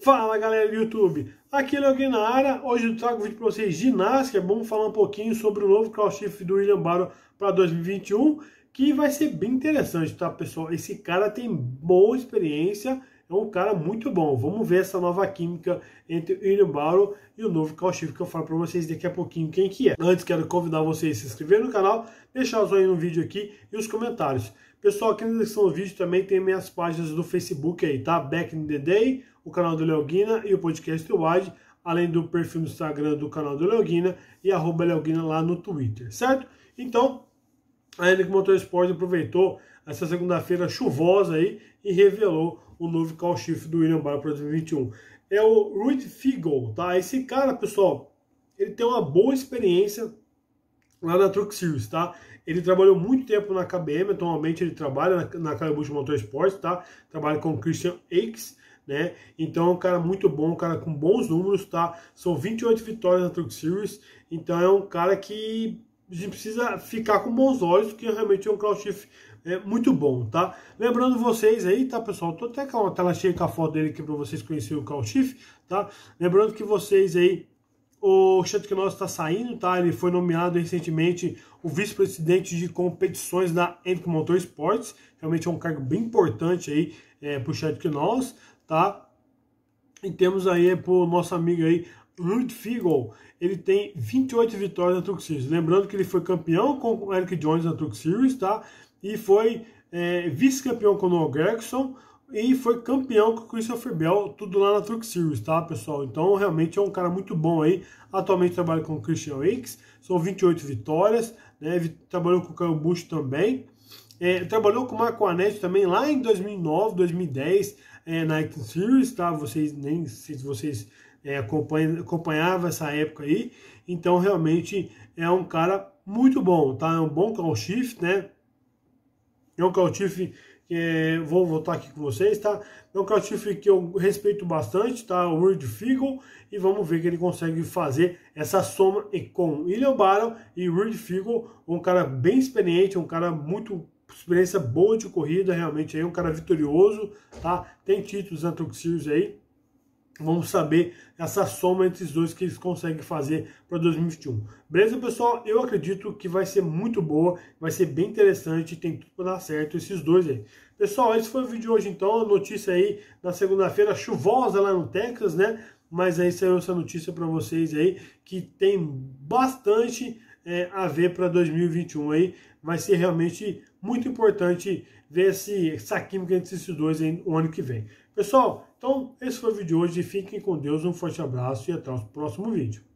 Fala galera do YouTube, aqui é o área. hoje eu trago um vídeo para vocês de ginástica, vamos é falar um pouquinho sobre o novo cross shift do William Barrow para 2021, que vai ser bem interessante, tá pessoal? Esse cara tem boa experiência é um cara muito bom. Vamos ver essa nova química entre o William Barrow e o novo Calchivo que eu falo para vocês daqui a pouquinho quem que é. Antes, quero convidar vocês a se inscrever no canal, deixar o joinha no vídeo aqui e os comentários. Pessoal, aqui na descrição do vídeo também tem minhas páginas do Facebook aí, tá? Back in the Day, o canal do Leoguina e o podcast Wide, além do perfil no Instagram do canal do Leoguina e arroba Leoguina lá no Twitter, certo? Então, a Henrique Sport aproveitou essa segunda-feira chuvosa aí e revelou o novo call shift do William Barr para 2021. É o Reed Figel, tá? Esse cara, pessoal, ele tem uma boa experiência lá na Truck Series, tá? Ele trabalhou muito tempo na KBM, atualmente ele trabalha na, Calibus Motorsports, tá? Trabalha com o Christian Aix, né? Então é um cara muito bom, um cara com bons números, tá? São 28 vitórias na Truck Series, então é um cara que a gente precisa ficar com bons olhos, porque realmente é um crowdshift é, muito bom, tá? Lembrando vocês aí, tá, pessoal? Tô até com a tela cheia com a foto dele aqui para vocês conhecerem o crowdshift, tá? Lembrando que vocês aí, o Chato nós está saindo, tá? Ele foi nomeado recentemente o vice-presidente de competições da Enco Motorsports. Realmente é um cargo bem importante aí é, pro Chato nós tá? E temos aí o é, pro nosso amigo aí, Fiegel, ele tem 28 vitórias na Truck Series. Lembrando que ele foi campeão com o Eric Jones na Truck Series, tá? E foi é, vice-campeão com o Noel Gregson e foi campeão com o Christopher Bell, tudo lá na Truck Series, tá, pessoal? Então, realmente é um cara muito bom aí. Atualmente trabalha com o Christian Hicks, são 28 vitórias, né? Trabalhou com o Caio Bush também. É, trabalhou com o Marco Anetti também lá em 2009, 2010 é, na Series, tá? Vocês nem se vocês é, acompanha, acompanhava essa época aí. Então realmente é um cara muito bom, tá? É um bom call shift, né? É um call shift é, vou voltar aqui com vocês, tá? É um Shift que eu respeito bastante, tá? O Reed Figo. E vamos ver que ele consegue fazer essa soma com William Barrow e Reed Figo. Um cara bem experiente, um cara muito experiência boa de corrida, realmente aí, um cara vitorioso, tá? Tem títulos na Truck Series aí. Vamos saber essa soma entre os dois que eles conseguem fazer para 2021. Beleza, pessoal? Eu acredito que vai ser muito boa, vai ser bem interessante, tem tudo para dar certo esses dois aí. Pessoal, esse foi o vídeo de hoje então, a notícia aí na segunda-feira, chuvosa lá no Texas, né? Mas aí saiu essa notícia para vocês aí, que tem bastante é, a ver para 2021 aí. Vai ser realmente muito importante ver esse, essa química entre esses dois aí, o ano que vem. Pessoal, então esse foi o vídeo de hoje. Fiquem com Deus, um forte abraço e até o próximo vídeo.